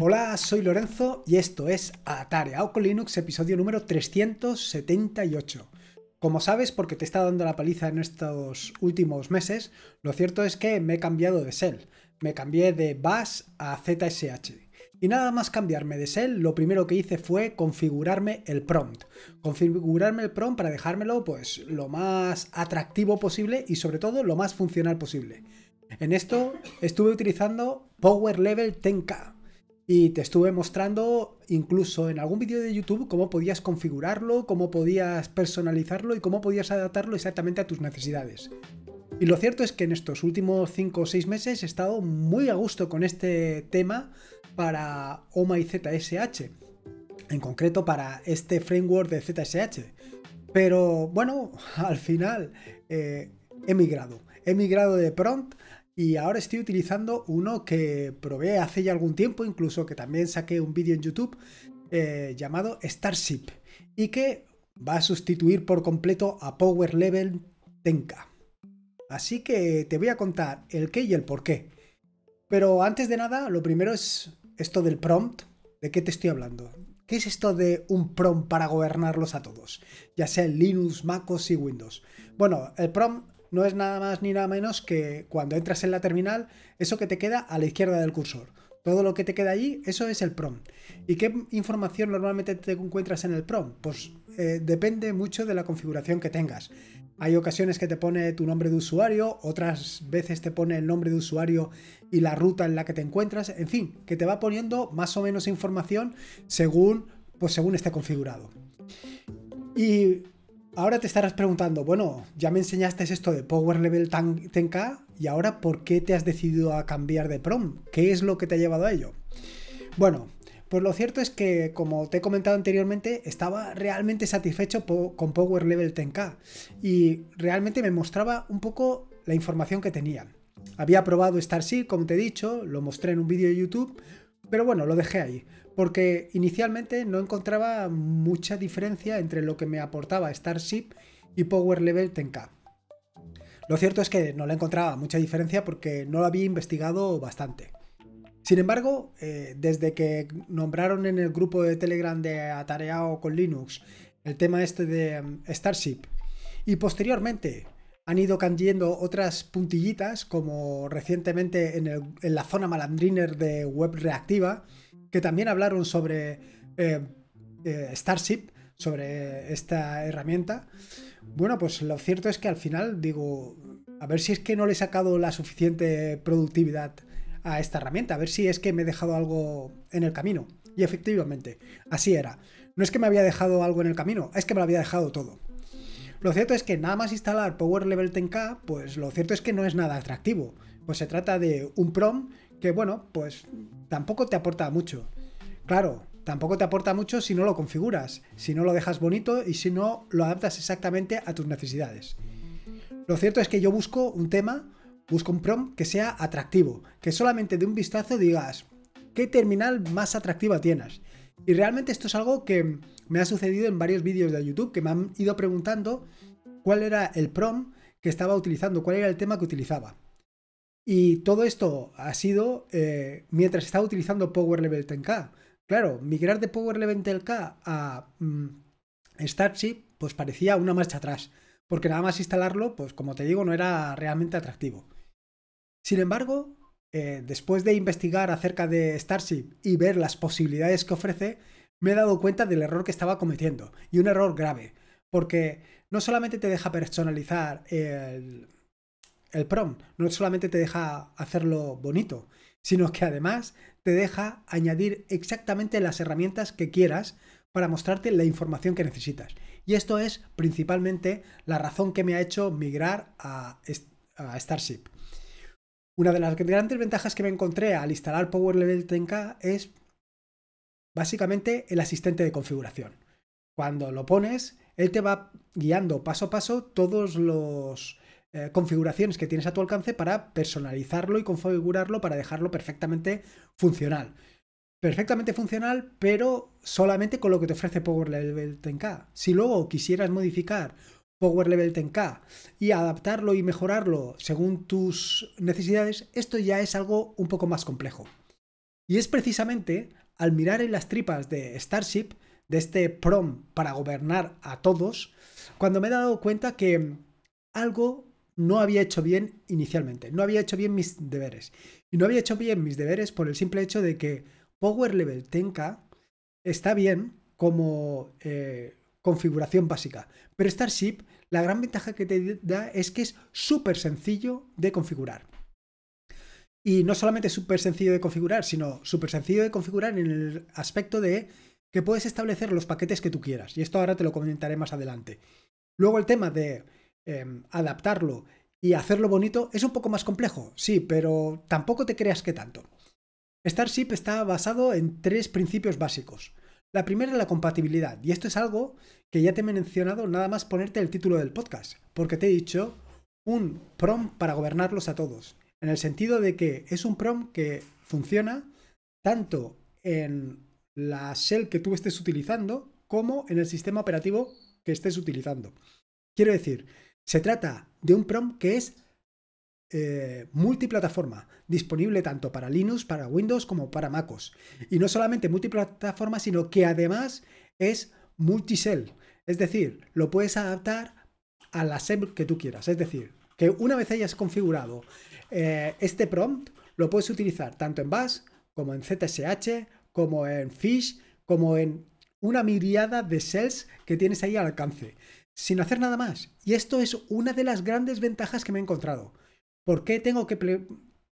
Hola, soy Lorenzo y esto es Atari con Linux, episodio número 378. Como sabes, porque te he estado dando la paliza en estos últimos meses, lo cierto es que me he cambiado de Shell. Me cambié de Bash a ZSH. Y nada más cambiarme de Shell, lo primero que hice fue configurarme el prompt. Configurarme el prompt para dejármelo pues lo más atractivo posible y sobre todo lo más funcional posible. En esto estuve utilizando Power Level 10K, y te estuve mostrando incluso en algún vídeo de YouTube cómo podías configurarlo, cómo podías personalizarlo y cómo podías adaptarlo exactamente a tus necesidades. Y lo cierto es que en estos últimos 5 o 6 meses he estado muy a gusto con este tema para OMA y ZSH, en concreto para este framework de ZSH. Pero bueno, al final eh, he migrado, he migrado de prompt y ahora estoy utilizando uno que probé hace ya algún tiempo, incluso que también saqué un vídeo en YouTube eh, llamado Starship y que va a sustituir por completo a Power Level Tenka. Así que te voy a contar el qué y el por qué. Pero antes de nada, lo primero es esto del prompt. ¿De qué te estoy hablando? ¿Qué es esto de un prompt para gobernarlos a todos? Ya sea en Linux, MacOS y Windows. Bueno, el prompt no es nada más ni nada menos que cuando entras en la terminal, eso que te queda a la izquierda del cursor. Todo lo que te queda allí, eso es el prompt. ¿Y qué información normalmente te encuentras en el prompt? Pues eh, depende mucho de la configuración que tengas. Hay ocasiones que te pone tu nombre de usuario, otras veces te pone el nombre de usuario y la ruta en la que te encuentras, en fin, que te va poniendo más o menos información según, pues según esté configurado. Y Ahora te estarás preguntando, bueno, ya me enseñaste esto de Power Level 10K y ahora ¿por qué te has decidido a cambiar de prom? ¿Qué es lo que te ha llevado a ello? Bueno, pues lo cierto es que, como te he comentado anteriormente, estaba realmente satisfecho con Power Level 10K y realmente me mostraba un poco la información que tenía. Había probado Star como te he dicho, lo mostré en un vídeo de YouTube, pero bueno, lo dejé ahí, porque inicialmente no encontraba mucha diferencia entre lo que me aportaba Starship y Power Level 10K. Lo cierto es que no le encontraba mucha diferencia porque no lo había investigado bastante. Sin embargo, eh, desde que nombraron en el grupo de Telegram de Atareado con Linux el tema este de mm, Starship y posteriormente han ido cayendo otras puntillitas como recientemente en, en la zona malandriner de Web Reactiva, que también hablaron sobre eh, eh, Starship, sobre esta herramienta. Bueno, pues lo cierto es que al final digo, a ver si es que no le he sacado la suficiente productividad a esta herramienta, a ver si es que me he dejado algo en el camino. Y efectivamente, así era. No es que me había dejado algo en el camino, es que me lo había dejado todo. Lo cierto es que nada más instalar Power Level 10K, pues lo cierto es que no es nada atractivo. Pues se trata de un prom que bueno, pues tampoco te aporta mucho. Claro, tampoco te aporta mucho si no lo configuras, si no lo dejas bonito y si no lo adaptas exactamente a tus necesidades. Lo cierto es que yo busco un tema, busco un prom que sea atractivo, que solamente de un vistazo digas, ¿qué terminal más atractiva tienes? Y realmente esto es algo que me ha sucedido en varios vídeos de YouTube que me han ido preguntando cuál era el prom que estaba utilizando, cuál era el tema que utilizaba. Y todo esto ha sido eh, mientras estaba utilizando Power Level 10K. Claro, migrar de Power Level 10K a mm, Starship, pues parecía una marcha atrás, porque nada más instalarlo, pues como te digo, no era realmente atractivo. Sin embargo, eh, después de investigar acerca de Starship y ver las posibilidades que ofrece, me he dado cuenta del error que estaba cometiendo, y un error grave, porque no solamente te deja personalizar el el prompt. No solamente te deja hacerlo bonito, sino que además te deja añadir exactamente las herramientas que quieras para mostrarte la información que necesitas. Y esto es principalmente la razón que me ha hecho migrar a, Starship. Una de las grandes ventajas que me encontré al instalar Power Level 10K es básicamente el asistente de configuración. Cuando lo pones, él te va guiando paso a paso todos los eh, configuraciones que tienes a tu alcance para personalizarlo y configurarlo para dejarlo perfectamente funcional. Perfectamente funcional, pero solamente con lo que te ofrece Power Level 10K. Si luego quisieras modificar Power Level 10K y adaptarlo y mejorarlo según tus necesidades, esto ya es algo un poco más complejo. Y es precisamente al mirar en las tripas de Starship, de este prom para gobernar a todos, cuando me he dado cuenta que algo no había hecho bien inicialmente, no había hecho bien mis deberes. Y no había hecho bien mis deberes por el simple hecho de que Power Level Tenka está bien como eh, configuración básica, pero Starship, la gran ventaja que te da es que es súper sencillo de configurar. Y no solamente súper sencillo de configurar, sino súper sencillo de configurar en el aspecto de que puedes establecer los paquetes que tú quieras. Y esto ahora te lo comentaré más adelante. Luego el tema de Em, adaptarlo y hacerlo bonito es un poco más complejo, sí, pero tampoco te creas que tanto. Starship está basado en tres principios básicos. La primera es la compatibilidad, y esto es algo que ya te he mencionado nada más ponerte el título del podcast, porque te he dicho un prom para gobernarlos a todos, en el sentido de que es un prom que funciona tanto en la shell que tú estés utilizando como en el sistema operativo que estés utilizando. Quiero decir, se trata de un prompt que es eh, multiplataforma, disponible tanto para Linux, para Windows como para MacOS. Y no solamente multiplataforma, sino que además es multisell. Es decir, lo puedes adaptar a la SEM que tú quieras. Es decir, que una vez hayas configurado eh, este prompt, lo puedes utilizar tanto en Bash como en ZSH, como en Fish, como en una miriada de cells que tienes ahí al alcance sin hacer nada más. Y esto es una de las grandes ventajas que me he encontrado. ¿Por qué tengo que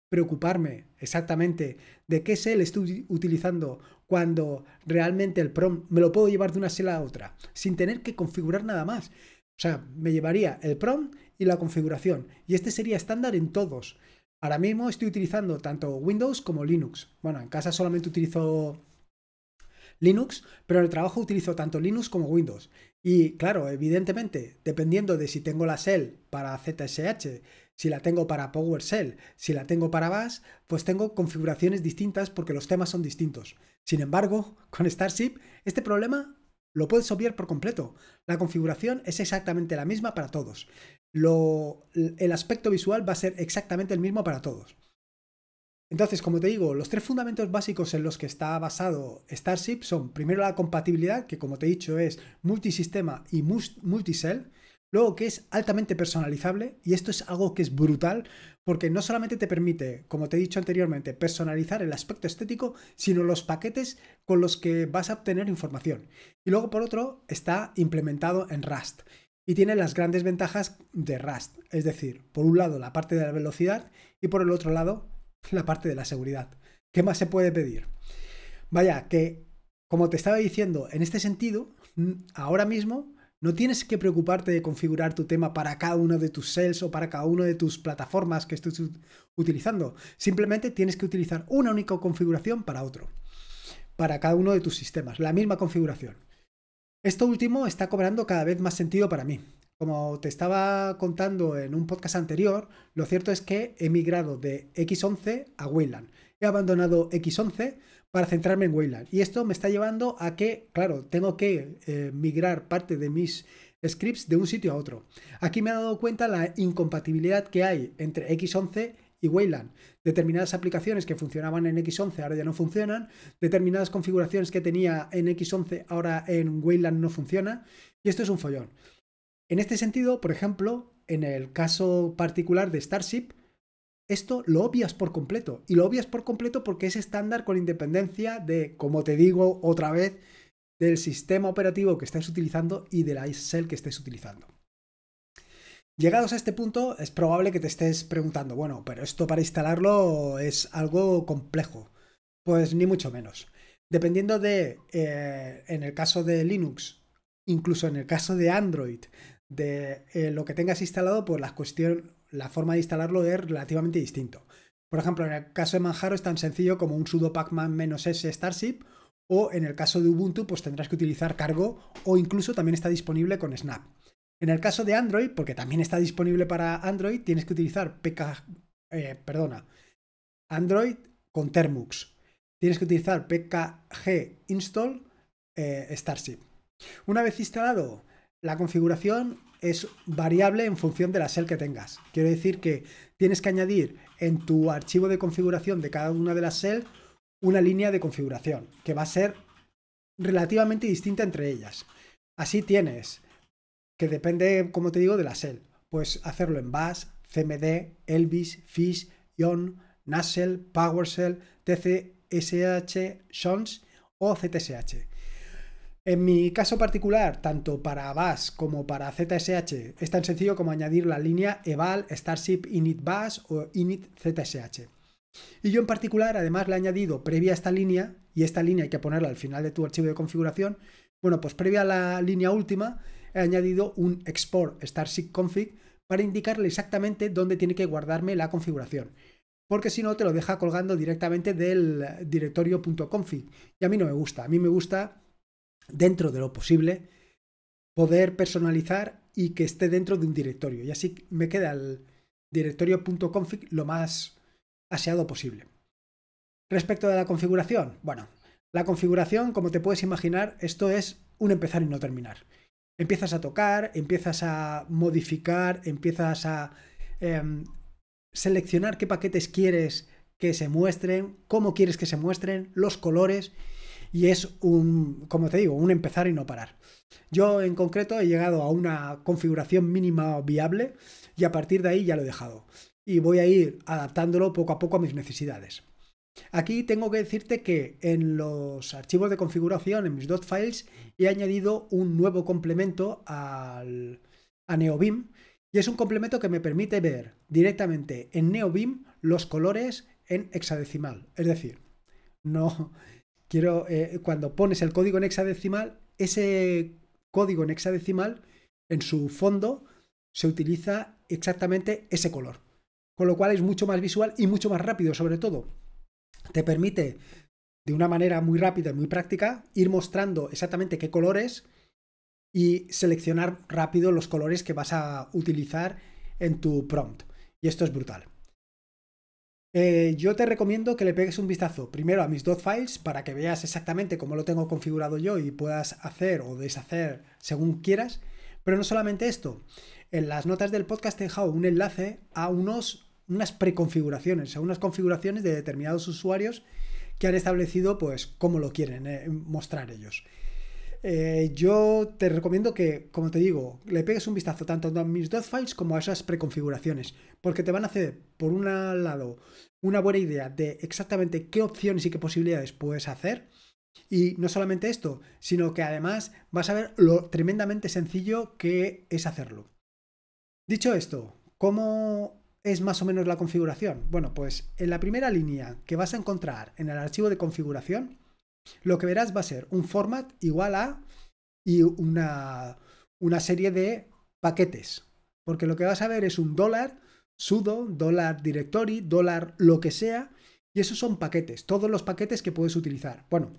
preocuparme exactamente de qué shell estoy utilizando cuando realmente el prom me lo puedo llevar de una shell a otra sin tener que configurar nada más? O sea, me llevaría el prom y la configuración. Y este sería estándar en todos. Ahora mismo estoy utilizando tanto Windows como Linux. Bueno, en casa solamente utilizo Linux, pero en el trabajo utilizo tanto Linux como Windows. Y claro, evidentemente, dependiendo de si tengo la shell para ZSH, si la tengo para PowerShell, si la tengo para BAS, pues tengo configuraciones distintas porque los temas son distintos. Sin embargo, con Starship, este problema lo puedes obviar por completo. La configuración es exactamente la misma para todos. el aspecto visual va a ser exactamente el mismo para todos. Entonces, como te digo, los tres fundamentos básicos en los que está basado Starship son, primero, la compatibilidad, que como te he dicho es multisistema y multisell. Luego que es altamente personalizable y esto es algo que es brutal porque no solamente te permite, como te he dicho anteriormente, personalizar el aspecto estético, sino los paquetes con los que vas a obtener información. Y luego por otro está implementado en Rust y tiene las grandes ventajas de Rust, es decir, por un lado la parte de la velocidad y por el otro lado la parte de la seguridad. ¿Qué más se puede pedir? Vaya, que como te estaba diciendo, en este sentido, mm, ahora mismo no tienes que preocuparte de configurar tu tema para cada uno de tus sales o para cada una de tus plataformas que estés utilizando. Simplemente tienes que utilizar una única configuración para otro, para cada uno de tus sistemas, la misma configuración. Esto último está cobrando cada vez más sentido para mí. Como te estaba contando en un podcast anterior, lo cierto es que he migrado de X11 a Wayland. He abandonado X11 para centrarme en Wayland. Y esto me está llevando a que, claro, tengo que eh, migrar parte de mis scripts de un sitio a otro. Aquí me he dado cuenta la incompatibilidad que hay entre X11 y Wayland. Determinadas aplicaciones que funcionaban en X11 ahora ya no funcionan, determinadas configuraciones que tenía en X11 ahora en Wayland no funciona, y esto es un follón. En este sentido, por ejemplo, en el caso particular de Starship, esto lo obvias por completo. Y lo obvias por completo porque es estándar con independencia de, como te digo otra vez, del sistema operativo que estés utilizando y de la shell que estés utilizando. Llegados a este punto, es probable que te estés preguntando, bueno, pero esto para instalarlo es algo complejo. Pues ni mucho menos. Dependiendo de, eh, en el caso de Linux, incluso en el caso de Android, de eh, lo que tengas instalado, pues la cuestión, la forma de instalarlo es relativamente distinto. Por ejemplo, en el caso de Manjaro es tan sencillo como un sudo pacman -s starship o en el caso de Ubuntu pues tendrás que utilizar cargo o incluso también está disponible con Snap. En el caso de Android, porque también está disponible para Android, tienes que utilizar PK, eh, perdona, Android con Termux. Tienes que utilizar pkg install eh, Starship. Una vez instalado la configuración es variable en función de la shell que tengas. Quiero decir que tienes que añadir en tu archivo de configuración de cada una de las shells una línea de configuración que va a ser relativamente distinta entre ellas. Así tienes, que depende, como te digo, de la shell. Puedes hacerlo en Bash, CMD, Elvis, Fish, Ion, NASHEL, PowerShell, TCSH, Shons o CTSH. En mi caso particular, tanto para Bash como para ZSH, es tan sencillo como añadir la línea eval starship init bash o init ZSH. Y yo en particular, además, le he añadido previa a esta línea, y esta línea hay que ponerla al final de tu archivo de configuración, bueno, pues previa a la línea última, he añadido un export starship config para indicarle exactamente dónde tiene que guardarme la configuración. Porque si no, te lo deja colgando directamente del directorio .config. Y a mí no me gusta. A mí me gusta dentro de lo posible, poder personalizar y que esté dentro de un directorio. Y así me queda el directorio.config lo más aseado posible. Respecto de la configuración, bueno, la configuración, como te puedes imaginar, esto es un empezar y no terminar. Empiezas a tocar, empiezas a modificar, empiezas a em, seleccionar qué paquetes quieres que se muestren, cómo quieres que se muestren, los colores y es un, como te digo, un empezar y no parar. Yo en concreto he llegado a una configuración mínima viable y a partir de ahí ya lo he dejado. Y voy a ir adaptándolo poco a poco a mis necesidades. Aquí tengo que decirte que en los archivos de configuración, en mis files, he añadido un nuevo complemento a NeoBeam y es un complemento que me permite ver directamente en NeoBeam los colores en hexadecimal. Es decir, no, eh, cuando pones el código en hexadecimal, ese código en hexadecimal, en su fondo, se utiliza exactamente ese color. Con lo cual es mucho más visual y mucho más rápido, sobre todo. Te permite, de una manera muy rápida y muy práctica, ir mostrando exactamente qué colores y seleccionar rápido los colores que vas a utilizar en tu prompt. Y esto es brutal. Eh, yo te recomiendo que le pegues un vistazo primero a mis dos files para que veas exactamente cómo lo tengo configurado yo y puedas hacer o deshacer según quieras. Pero no solamente esto, en las notas del podcast he dejado un enlace a unos, unas preconfiguraciones, a unas configuraciones de determinados usuarios que han establecido pues cómo lo quieren eh, mostrar ellos. Eh, yo te recomiendo que, como te digo, le pegues un vistazo tanto a mis dos files como a esas preconfiguraciones, porque te van a hacer, por un lado, una buena idea de exactamente qué opciones y qué posibilidades puedes hacer. Y no solamente esto, sino que además vas a ver lo tremendamente sencillo que es hacerlo. Dicho esto, ¿cómo es más o menos la configuración? Bueno, pues en la primera línea que vas a encontrar en el archivo de configuración, lo que verás va a ser un format igual a y una, una serie de paquetes. Porque lo que vas a ver es un dólar, sudo, dólar directory, dólar lo que sea. Y esos son paquetes, todos los paquetes que puedes utilizar. Bueno,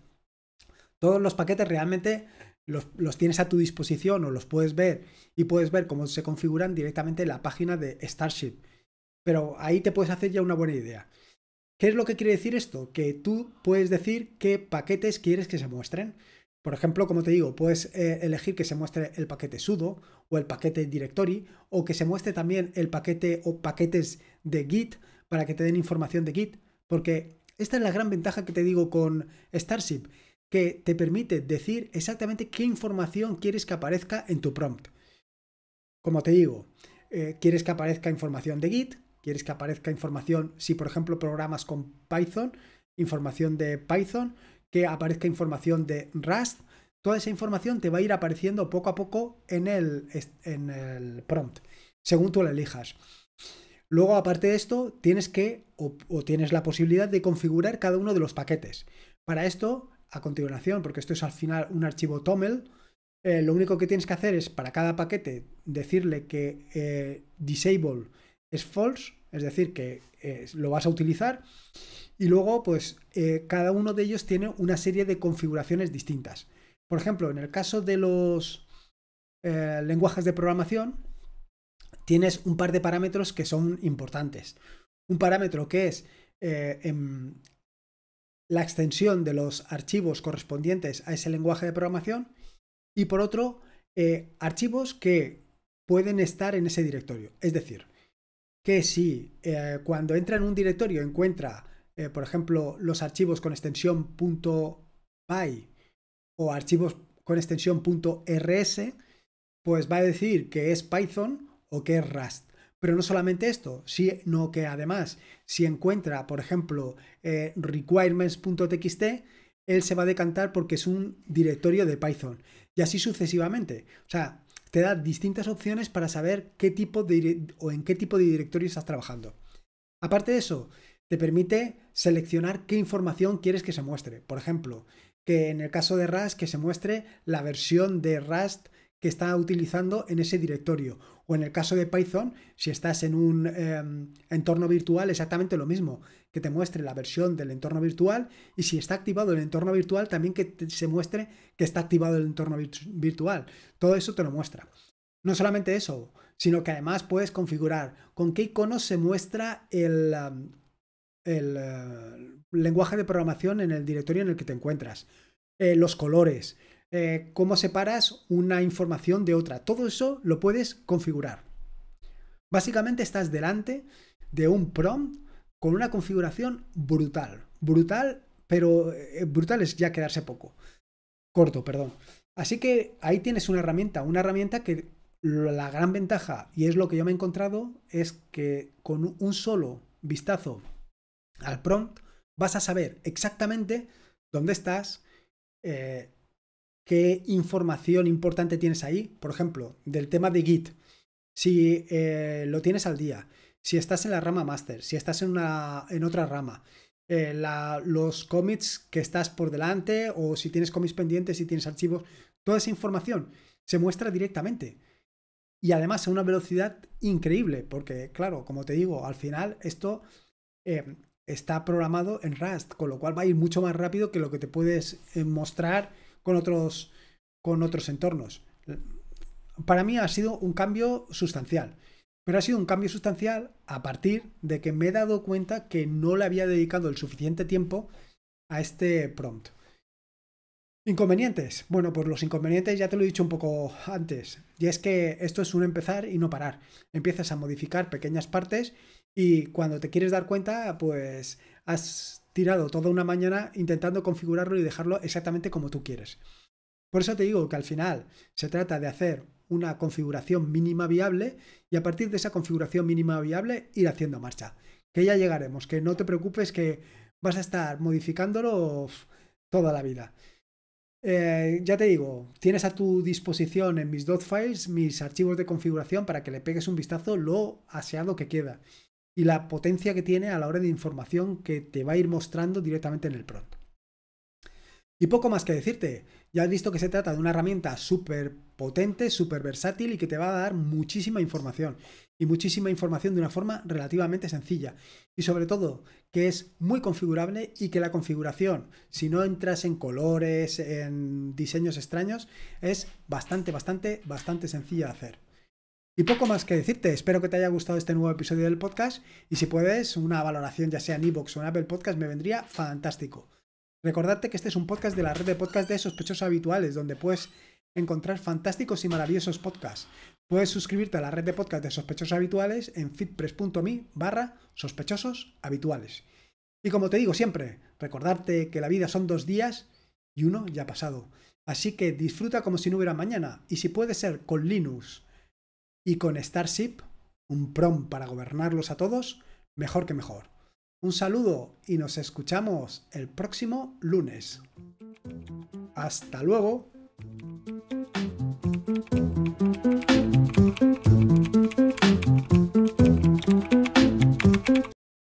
todos los paquetes realmente los, los, tienes a tu disposición o los puedes ver y puedes ver cómo se configuran directamente en la página de Starship. Pero ahí te puedes hacer ya una buena idea. ¿Qué es lo que quiere decir esto? Que tú puedes decir qué paquetes quieres que se muestren. Por ejemplo, como te digo, puedes eh, elegir que se muestre el paquete sudo o el paquete directory o que se muestre también el paquete o paquetes de Git para que te den información de Git. Porque esta es la gran ventaja que te digo con Starship, que te permite decir exactamente qué información quieres que aparezca en tu prompt. Como te digo, eh, quieres que aparezca información de Git, quieres que aparezca información, si por ejemplo programas con Python, información de Python, que aparezca información de Rust, toda esa información te va a ir apareciendo poco a poco en el, en el prompt, según tú la elijas. Luego, aparte de esto, tienes que o, tienes la posibilidad de configurar cada uno de los paquetes. Para esto, a continuación, porque esto es al final un archivo TOML, eh, lo único que tienes que hacer es para cada paquete decirle que eh, disable es false, es decir, que eh, lo vas a utilizar. Y luego, pues eh, cada uno de ellos tiene una serie de configuraciones distintas. Por ejemplo, en el caso de los eh, lenguajes de programación, tienes un par de parámetros que son importantes. Un parámetro que es em, la extensión de los archivos correspondientes a ese lenguaje de programación y por otro, archivos que pueden estar en ese directorio. Es decir, que si eh, cuando entra en un directorio encuentra, eh, por ejemplo, los archivos con extensión .py o archivos con extensión .rs, pues va a decir que es Python o que es Rust. Pero no solamente esto, sino que además, si encuentra, por ejemplo, eh, requirements.txt, él se va a decantar porque es un directorio de Python. Y así sucesivamente. O sea, te da distintas opciones para saber qué tipo de o en qué tipo de directorio estás trabajando. Aparte de eso, te permite seleccionar qué información quieres que se muestre. Por ejemplo, que en el caso de Rust, que se muestre la versión de Rust que está utilizando en ese directorio o en el caso de Python, si estás en un em, entorno virtual, exactamente lo mismo, que te muestre la versión del entorno virtual y si está activado el entorno virtual, también que se muestre que está activado el entorno virtual. Todo eso te lo muestra. No solamente eso, sino que además puedes configurar con qué iconos se muestra el, em, eh, lenguaje de programación en el directorio en el que te encuentras, eh, los colores, eh, cómo separas una información de otra. Todo eso lo puedes configurar. Básicamente estás delante de un prompt con una configuración brutal. Brutal, pero eh, brutal es ya quedarse poco. Corto, perdón. Así que ahí tienes una herramienta, una herramienta que la gran ventaja, y es lo que yo me he encontrado, es que con un solo vistazo al prompt vas a saber exactamente dónde estás, eh, qué información importante tienes ahí. Por ejemplo, del tema de Git. Si eh, lo tienes al día, si estás en la rama master, si estás en, una, en otra rama, eh, los commits que estás por delante o si tienes commits pendientes, si tienes archivos, toda esa información se muestra directamente. Y además a una velocidad increíble, porque claro, como te digo, al final esto eh, está programado en Rust, con lo cual va a ir mucho más rápido que lo que te puedes mostrar con otros, con otros entornos. Para mí ha sido un cambio sustancial. Pero ha sido un cambio sustancial a partir de que me he dado cuenta que no le había dedicado el suficiente tiempo a este prompt. Inconvenientes. Bueno, pues los inconvenientes ya te lo he dicho un poco antes. Y es que esto es un empezar y no parar. Empiezas a modificar pequeñas partes y cuando te quieres dar cuenta, pues has tirado toda una mañana intentando configurarlo y dejarlo exactamente como tú quieres. Por eso te digo que al final se trata de hacer una configuración mínima viable y a partir de esa configuración mínima viable ir haciendo marcha. Que ya llegaremos, que no te preocupes que vas a estar modificándolo toda la vida. Eh, ya te digo, tienes a tu disposición en mis dot files mis archivos de configuración para que le pegues un vistazo lo aseado que queda y la potencia que tiene a la hora de información que te va a ir mostrando directamente en el prompt. Y poco más que decirte, ya has visto que se trata de una herramienta súper potente, súper versátil y que te va a dar muchísima información. Y muchísima información de una forma relativamente sencilla. Y sobre todo, que es muy configurable y que la configuración, si no entras en colores, en diseños extraños, es bastante, bastante, bastante sencilla de hacer. Y poco más que decirte, espero que te haya gustado este nuevo episodio del podcast y si puedes, una valoración ya sea en iVoox o en Apple Podcast me vendría fantástico. Recordarte que este es un podcast de la red de podcast de sospechosos habituales, donde puedes encontrar fantásticos y maravillosos podcasts. Puedes suscribirte a la red de podcast de sospechosos habituales en fitpress.me barra sospechosos habituales. Y como te digo siempre, recordarte que la vida son dos días y uno ya ha pasado. Así que disfruta como si no hubiera mañana y si puede ser con Linux y con Starship, un prom para gobernarlos a todos, mejor que mejor. Un saludo y nos escuchamos el próximo lunes. Hasta luego.